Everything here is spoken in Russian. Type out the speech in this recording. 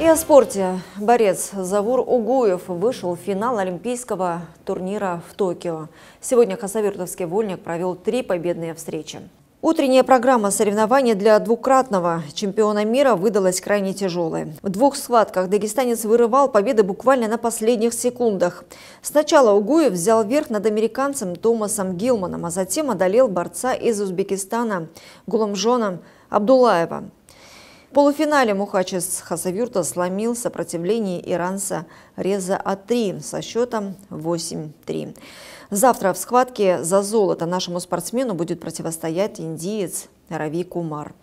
И о спорте. Борец Завур Угуев вышел в финал Олимпийского турнира в Токио. Сегодня хасавюртовский вольник провел три победные встречи. Утренняя программа соревнований для двукратного чемпиона мира выдалась крайне тяжелой. В двух схватках дагестанец вырывал победы буквально на последних секундах. Сначала Угуев взял верх над американцем Томасом Гилманом, а затем одолел борца из Узбекистана Гуламжона Абдулаева. В полуфинале Мухачес из Хасавюрта сломил сопротивление иранца Реза А3 со счетом 8-3. Завтра в схватке за золото нашему спортсмену будет противостоять индиец Рави Кумар.